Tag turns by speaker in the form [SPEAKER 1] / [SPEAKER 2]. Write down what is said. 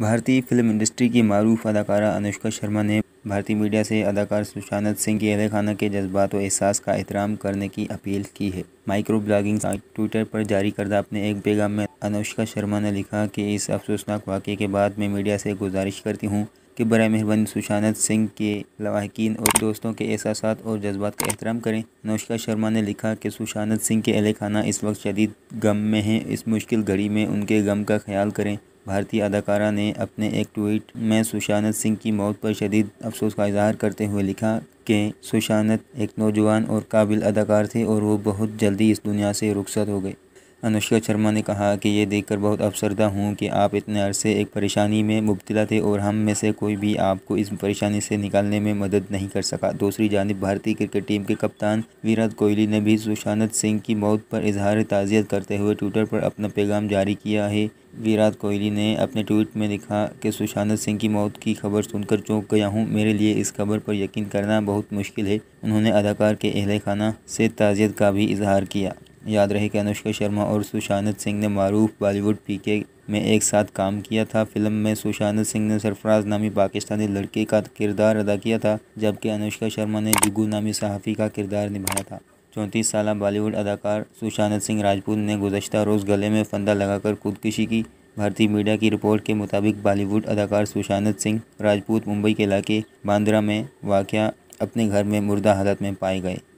[SPEAKER 1] भारतीय film industry की मरूफ अदाकारा अनुष्का शर्मा ने भारतीय मीडिया से अदाकार सुशांत सिंह की अहल खाना के जज्बात व एहसास का एहतराम करने की अपील की है माइक्रो ब्लॉगिंग ट्विटर पर जारी करदा अपने एक पैगाम में अनुष्का शर्मा ने लिखा कि इस अफसोसनाक वाक़े के बाद मैं मीडिया से गुजारिश करती हूँ कि बर मेहरबानी सुशांत सिंह के लवाकिन और दोस्तों के एहसास और जज्बात का एहतराम करें अनुष्का शर्मा ने लिखा कि सुशांत सिंह के अहल खाना इस वक्त शदीद गम में हैं इस मुश्किल घड़ी में उनके गम का ख्याल करें भारतीय अदाकारा ने अपने एक ट्वीट में सुशांत सिंह की मौत पर शदीद अफसोस का इजहार करते हुए लिखा कि सुशांत एक नौजवान और काबिल अदाकार थे और वो बहुत जल्दी इस दुनिया से रुखसत हो गए अनुष्का शर्मा ने कहा कि ये देखकर बहुत अफसरदा हूँ कि आप इतने अरसे एक परेशानी में मुबतला थे और हम में से कोई भी आपको इस परेशानी से निकालने में मदद नहीं कर सका दूसरी जानब भारतीय क्रिकेट टीम के कप्तान विराट कोहली ने भी सुशांत सिंह की मौत पर इजहार ताज़ियत करते हुए ट्विटर पर अपना पैगाम जारी किया है विराट कोहली ने अपने ट्वीट में लिखा कि सुशांत सिंह की मौत की खबर सुनकर चौंक गया हूँ मेरे लिए इस खबर पर यकीन करना बहुत मुश्किल है उन्होंने अदाकार के अहल खाना से ताज़ियत का भी इजहार किया याद रहे कि अनुष्का शर्मा और सुशांत सिंह ने मारूफ बॉलीवुड पीके में एक साथ काम किया था फिल्म में सुशांत सिंह ने सरफराज नामी पाकिस्तानी लड़के का किरदार अदा किया था जबकि अनुष्का शर्मा ने जुगू नामी सहाफ़ी का किरदार निभाया था चौंतीस साल बॉलीवुड अदाकार सुशांत सिंह राजपूत ने गुजशत रोज़ गले में फंदा लगाकर खुदकशी की भारतीय मीडिया की रिपोर्ट के मुताबिक बॉलीवुड अदाकार सुशांत सिंह राजपूत मुंबई के इलाके बांद्रा में वाक़ अपने घर में मुर्दा हालत में पाए गए